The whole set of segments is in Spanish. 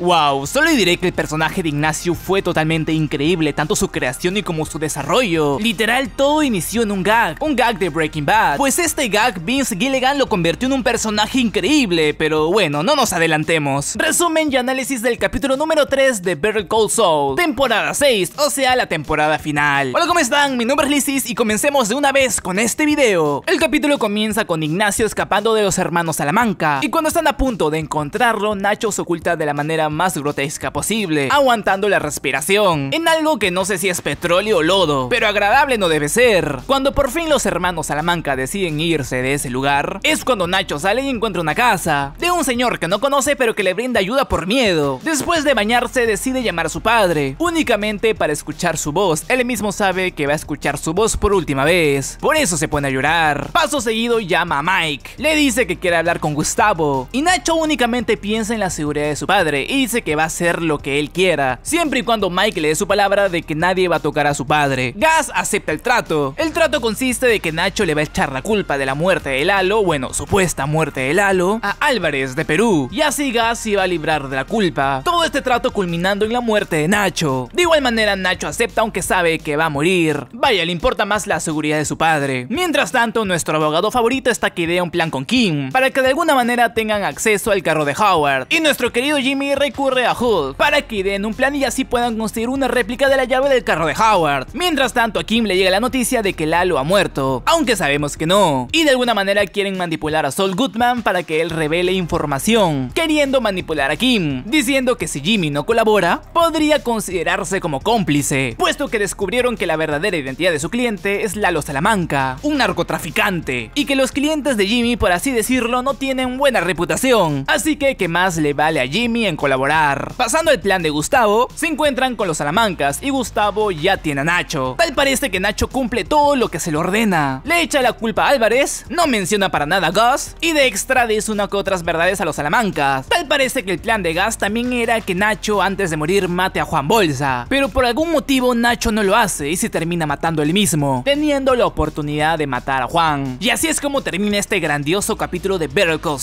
Wow, solo diré que el personaje de Ignacio fue totalmente increíble, tanto su creación y como su desarrollo. Literal, todo inició en un gag, un gag de Breaking Bad. Pues este gag, Vince Gilligan lo convirtió en un personaje increíble, pero bueno, no nos adelantemos. Resumen y análisis del capítulo número 3 de Better Call Saul, temporada 6, o sea, la temporada final. Hola, ¿cómo están? Mi nombre es Lysis y comencemos de una vez con este video. El capítulo comienza con Ignacio escapando de los hermanos Salamanca, y cuando están a punto de encontrarlo, Nacho se oculta de la manera más grotesca posible, aguantando la respiración, en algo que no sé si es petróleo o lodo, pero agradable no debe ser. Cuando por fin los hermanos Salamanca deciden irse de ese lugar, es cuando Nacho sale y encuentra una casa, de un señor que no conoce pero que le brinda ayuda por miedo. Después de bañarse decide llamar a su padre, únicamente para escuchar su voz, él mismo sabe que va a escuchar su voz por última vez, por eso se pone a llorar. Paso seguido llama a Mike, le dice que quiere hablar con Gustavo, y Nacho únicamente piensa en la seguridad de su padre dice que va a hacer lo que él quiera, siempre y cuando Mike le dé su palabra de que nadie va a tocar a su padre. Gas acepta el trato. El trato consiste de que Nacho le va a echar la culpa de la muerte de Lalo, bueno, supuesta muerte de Lalo, a Álvarez de Perú. Y así Gas iba a librar de la culpa. Todo este trato culminando en la muerte de Nacho. De igual manera Nacho acepta aunque sabe que va a morir. Vaya, le importa más la seguridad de su padre. Mientras tanto, nuestro abogado favorito está que idea un plan con Kim, para que de alguna manera tengan acceso al carro de Howard. Y nuestro querido Jimmy recurre a Hood, para que ideen un plan y así puedan conseguir una réplica de la llave del carro de Howard. Mientras tanto, a Kim le llega la noticia de que Lalo ha muerto, aunque sabemos que no. Y de alguna manera quieren manipular a Sol Goodman para que él revele información, queriendo manipular a Kim, diciendo que si Jimmy no colabora, podría considerarse como cómplice, puesto que descubrieron que la verdadera identidad de su cliente es Lalo Salamanca, un narcotraficante, y que los clientes de Jimmy, por así decirlo, no tienen buena reputación, así que que más le vale a Jimmy en colaborar. Pasando el plan de Gustavo, se encuentran con los Salamancas y Gustavo ya tiene a Nacho. Tal parece que Nacho cumple todo lo que se le ordena. Le echa la culpa a Álvarez, no menciona para nada a Gus, y de extra dice una que otras verdades a los Salamancas. Tal parece que el plan de Gus también era que Nacho antes de morir mate a Juan Bolsa, pero por algún motivo Nacho no lo hace y se termina matando él mismo, teniendo la oportunidad de matar a Juan. Y así es como termina este grandioso capítulo de Better Call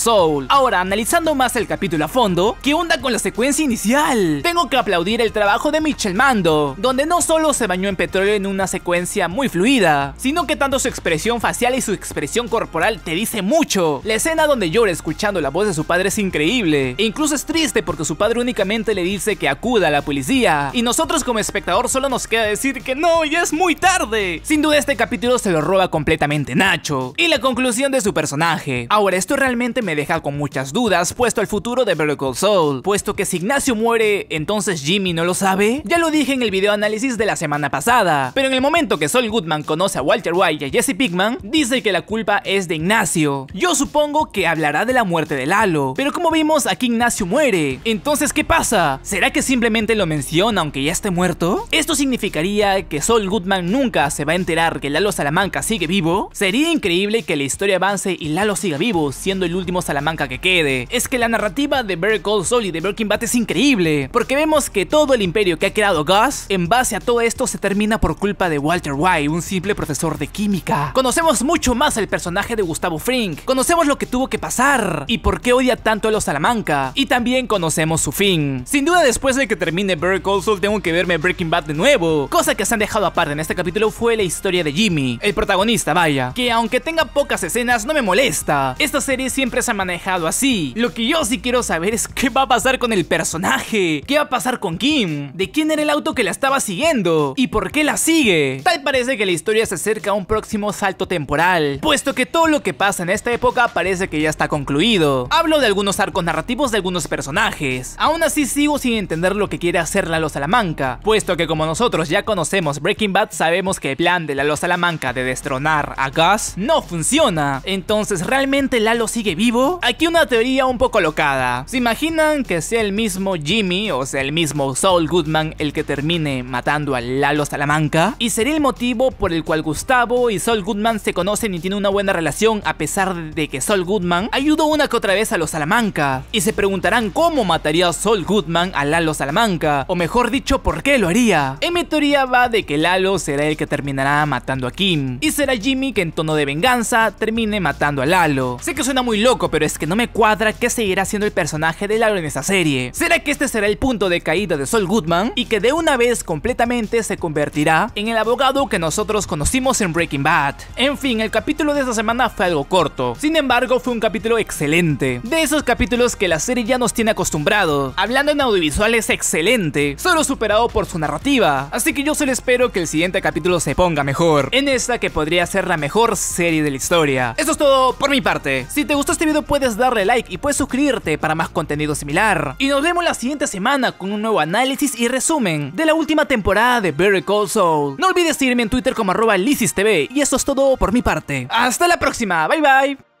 Ahora, analizando más el capítulo a fondo, que onda con la secuencia inicial? Tengo que aplaudir el trabajo de Michel Mando, donde no solo se bañó en petróleo en una secuencia muy fluida, sino que tanto su expresión facial y su expresión corporal te dice mucho. La escena donde llora escuchando la voz de su padre es increíble, e incluso es triste porque su padre únicamente le dice que acuda a la policía. Y nosotros como espectador solo nos queda decir que no, y es muy tarde. Sin duda este capítulo se lo roba completamente Nacho. Y la conclusión de su personaje. Ahora, esto realmente me deja con muchas dudas, puesto al futuro de Vertical Soul. Puesto que si Ignacio muere, entonces Jimmy no lo sabe. Ya lo dije en el video análisis de la semana pasada. Pero en el momento que Sol Goodman conoce a Walter White y a Jesse Pickman, dice que la culpa es de Ignacio. Yo supongo que hablará de la muerte de Lalo. Pero como vimos, aquí Ignacio muere. Entonces, ¿qué pasa? ¿Será que simplemente lo menciona aunque ya esté muerto? ¿Esto significaría que Sol Goodman nunca se va a enterar que Lalo Salamanca sigue vivo? Sería increíble que la historia avance y Lalo siga vivo, siendo el último Salamanca que quede. Es que la narrativa de Very Cold Saul y de Breaking Bad es increíble, porque vemos que todo el imperio que ha creado Gus, en base a todo esto se termina por culpa de Walter White, un simple profesor de química. Conocemos mucho más el personaje de Gustavo Frink, conocemos lo que tuvo que pasar y por qué odia tanto a los Salamanca, y también conocemos su fin. Sin duda después de que termine Barry Also, tengo que verme Breaking Bad de nuevo. Cosa que se han dejado aparte en este capítulo fue la historia de Jimmy, el protagonista vaya, que aunque tenga pocas escenas no me molesta. Esta serie siempre se ha manejado así. Lo que yo sí quiero saber es qué va a pasar con el personaje, qué va a pasar con Kim, de quién era el auto que la estaba siguiendo y por qué la sigue. Tal parece que la historia se acerca a un próximo salto temporal, puesto que todo lo que pasa en esta época parece que ya está concluido. Hablo de algunos arcos narrativos de algunos personajes. Aún así sigo sin entender lo que quiere hacer Lalo Salamanca, puesto que como nosotros ya conocemos Breaking Bad sabemos que el plan de Lalo Salamanca de destronar a Gus no funciona. Entonces, ¿realmente Lalo sigue vivo? Aquí una teoría un poco locada. ¿Se imaginan que sea el mismo Jimmy o sea el mismo Saul Goodman el que termine matando a Lalo Salamanca? Y sería el motivo por el cual Gustavo y Saul Goodman se conocen y tienen una buena relación a pesar de que Saul Goodman ayudó una que otra vez a los Salamanca. Y se preguntarán cómo mataría a Saul Goodman Goodman a Lalo Salamanca, o mejor dicho, ¿por qué lo haría? En mi teoría va de que Lalo será el que terminará matando a Kim, y será Jimmy que en tono de venganza termine matando a Lalo. Sé que suena muy loco, pero es que no me cuadra que seguirá siendo el personaje de Lalo en esta serie. ¿Será que este será el punto de caída de Sol Goodman y que de una vez completamente se convertirá en el abogado que nosotros conocimos en Breaking Bad? En fin, el capítulo de esta semana fue algo corto, sin embargo fue un capítulo excelente, de esos capítulos que la serie ya nos tiene acostumbrados. Hablando en audiovisual es excelente, solo superado por su narrativa, así que yo solo espero que el siguiente capítulo se ponga mejor, en esta que podría ser la mejor serie de la historia. Eso es todo por mi parte, si te gustó este video puedes darle like y puedes suscribirte para más contenido similar. Y nos vemos la siguiente semana con un nuevo análisis y resumen de la última temporada de Very Cold Soul. No olvides seguirme en Twitter como arroba TV. y eso es todo por mi parte. ¡Hasta la próxima! ¡Bye bye!